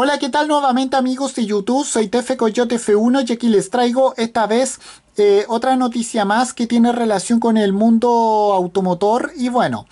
Hola, ¿qué tal nuevamente amigos de YouTube? Soy Tefe Coyote F1 y aquí les traigo esta vez eh, otra noticia más que tiene relación con el mundo automotor y bueno,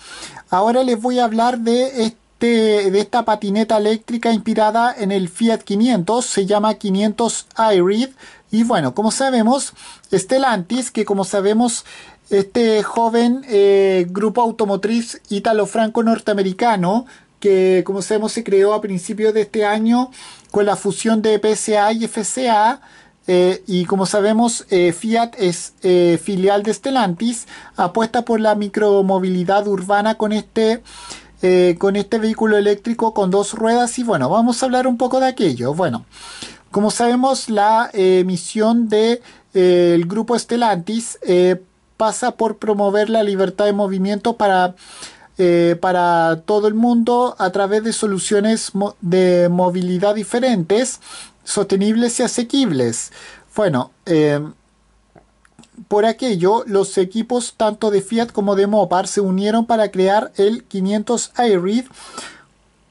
ahora les voy a hablar de este de esta patineta eléctrica inspirada en el Fiat 500, se llama 500 iRid y bueno, como sabemos, Stellantis, que como sabemos este joven eh, grupo automotriz italo-franco-norteamericano que como sabemos se creó a principios de este año con la fusión de PSA y FCA. Eh, y como sabemos, eh, Fiat es eh, filial de Stellantis, apuesta por la micromovilidad urbana con este, con este vehículo eléctrico con dos ruedas. Y bueno, vamos a hablar un poco de aquello. Bueno, como sabemos, la misión del de, el grupo Stellantis pasa por promover la libertad de movimiento para eh, para todo el mundo a través de soluciones de movilidad diferentes, sostenibles y asequibles. Bueno, eh, por aquello, los equipos tanto de Fiat como de Mopar se unieron para crear el 500 iRead,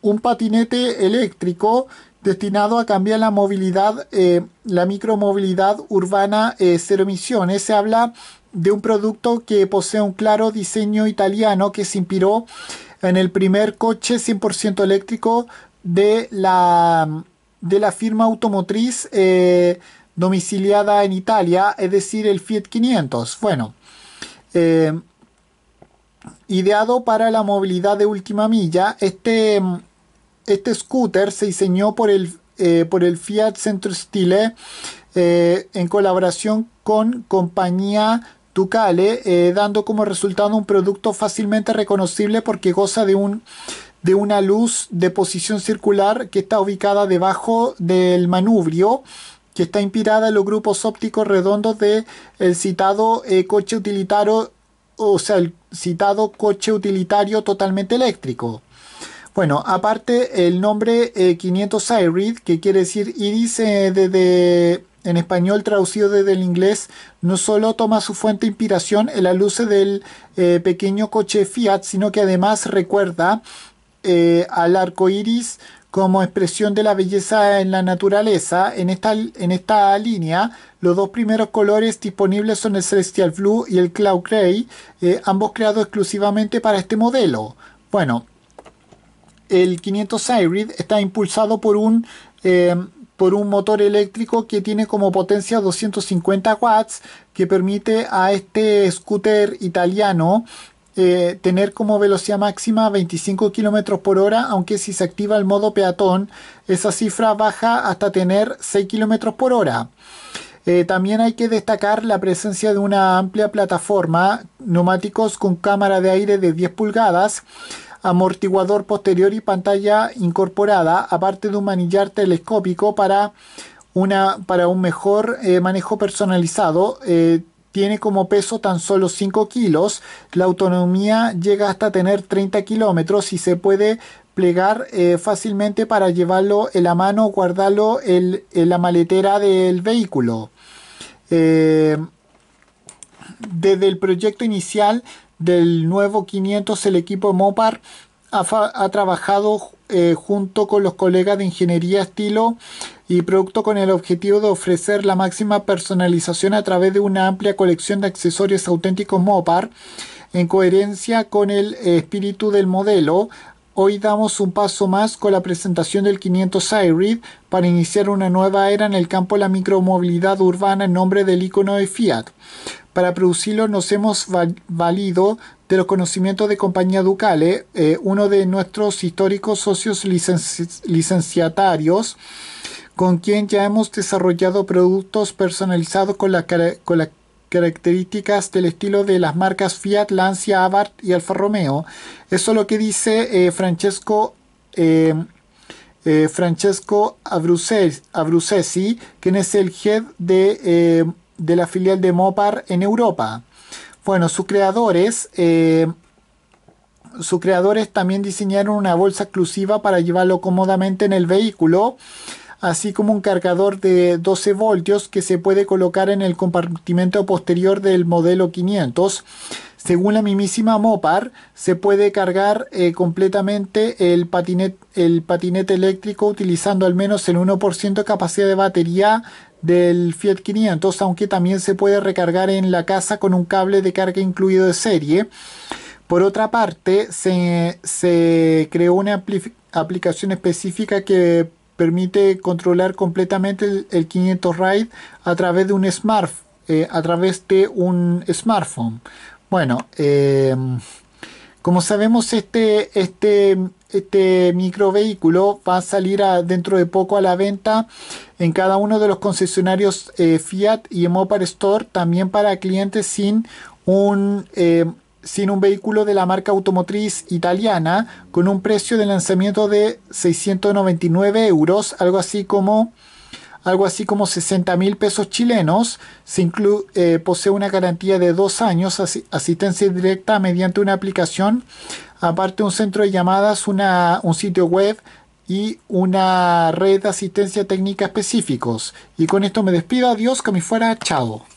un patinete eléctrico destinado a cambiar la movilidad, eh, la micromovilidad urbana eh, cero emisiones. Se habla de un producto que posee un claro diseño italiano que se inspiró en el primer coche 100% eléctrico de la, de la firma automotriz eh, domiciliada en Italia, es decir, el Fiat 500. Bueno, ideado para la movilidad de última milla, este este scooter se diseñó por el, eh, por el Fiat Centro Stile eh, en colaboración con compañía Tucale, eh, dando como resultado un producto fácilmente reconocible porque goza de un de una luz de posición circular que está ubicada debajo del manubrio que está inspirada en los grupos ópticos redondos de citado coche utilitario o sea el citado coche utilitario totalmente eléctrico bueno, aparte el nombre 500 eh, Irid, que quiere decir iris eh, en español traducido desde el inglés, no solo toma su fuente de inspiración en la luz del eh, pequeño coche Fiat, sino que además recuerda al arco iris como expresión de la belleza en la naturaleza. En esta, en esta línea, los dos primeros colores disponibles son el Celestial Blue y el Cloud Grey, ambos creados exclusivamente para este modelo. Bueno, el 500 Hybrid está impulsado por un, eh, por un motor eléctrico que tiene como potencia 250 watts que permite a este scooter italiano eh, tener como velocidad máxima 25 km por hora, aunque si se activa el modo peatón, esa cifra baja hasta tener 6 km por hora. Eh, también hay que destacar la presencia de una amplia plataforma, neumáticos con cámara de aire de 10 pulgadas, amortiguador posterior y pantalla incorporada, aparte de un manillar telescópico para, una, para un mejor eh, manejo personalizado. Eh, tiene como peso tan solo 5 kilos, la autonomía llega hasta tener 30 kilómetros y se puede plegar eh, fácilmente para llevarlo en la mano o guardarlo en, en la maletera del vehículo desde el proyecto inicial del nuevo 500, el equipo Mopar ha, trabajado eh, junto con los colegas de ingeniería estilo y producto con el objetivo de ofrecer la máxima personalización a través de una amplia colección de accesorios auténticos Mopar en coherencia con el eh, espíritu del modelo, Hoy damos un paso más con la presentación del 500 iRid para iniciar una nueva era en el campo de la micromovilidad urbana en nombre del icono de Fiat. Para producirlo nos hemos valido de los conocimientos de Compañía Ducale, eh, uno de nuestros históricos socios licenciatarios, con quien ya hemos desarrollado productos personalizados con, la, características del estilo de las marcas Fiat, Lancia, Abarth y Alfa Romeo. Eso es lo que dice eh, Francesco. Eh, eh, Francesco Abruzzesi, quien es el head de, la filial de Mopar en Europa. Bueno, sus creadores, sus creadores también diseñaron una bolsa exclusiva para llevarlo cómodamente en el vehículo así como un cargador de 12 voltios que se puede colocar en el compartimento posterior del modelo 500. Según la mismísima Mopar, se puede cargar eh, completamente el, patinete el patinete eléctrico utilizando al menos el 1% de capacidad de batería del Fiat 500, aunque también se puede recargar en la casa con un cable de carga incluido de serie. Por otra parte, se, se creó una aplicación específica que permite controlar completamente el, 500 RAID a través de un smart, eh, a través de un smartphone. Bueno, em, como sabemos, este, este, este vehículo va a salir dentro de poco a la venta en cada uno de los concesionarios eh, Fiat y Mopar Store, también para clientes sin un em, sin un vehículo de la marca automotriz italiana con un precio de lanzamiento de 699 euros, algo así como algo así como 60 mil pesos chilenos. Eh, posee una garantía de dos años, asistencia directa mediante una aplicación, aparte un centro de llamadas, un sitio web y una red de asistencia técnica específicos. Y con esto me despido, adiós, que me fuera, chao.